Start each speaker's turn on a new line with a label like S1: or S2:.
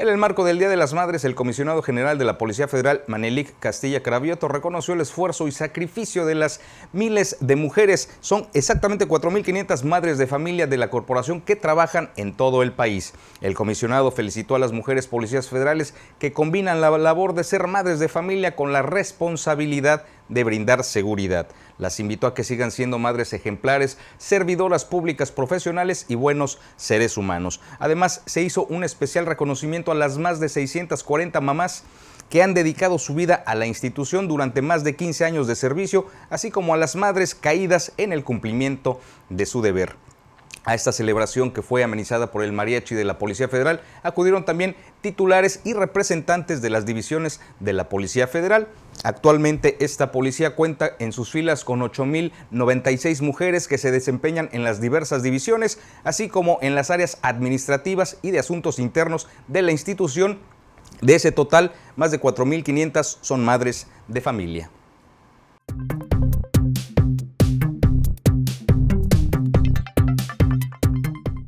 S1: En el marco del Día de las Madres, el comisionado general de la Policía Federal, Manelik Castilla Carabioto, reconoció el esfuerzo y sacrificio de las miles de mujeres. Son exactamente 4.500 madres de familia de la corporación que trabajan en todo el país. El comisionado felicitó a las mujeres policías federales que combinan la labor de ser madres de familia con la responsabilidad de brindar seguridad. Las invito a que sigan siendo madres ejemplares, servidoras públicas profesionales y buenos seres humanos. Además, se hizo un especial reconocimiento a las más de 640 mamás que han dedicado su vida a la institución durante más de 15 años de servicio, así como a las madres caídas en el cumplimiento de su deber. A esta celebración que fue amenizada por el mariachi de la Policía Federal acudieron también titulares y representantes de las divisiones de la Policía Federal. Actualmente esta policía cuenta en sus filas con 8.096 mujeres que se desempeñan en las diversas divisiones, así como en las áreas administrativas y de asuntos internos de la institución. De ese total, más de 4.500 son madres de familia.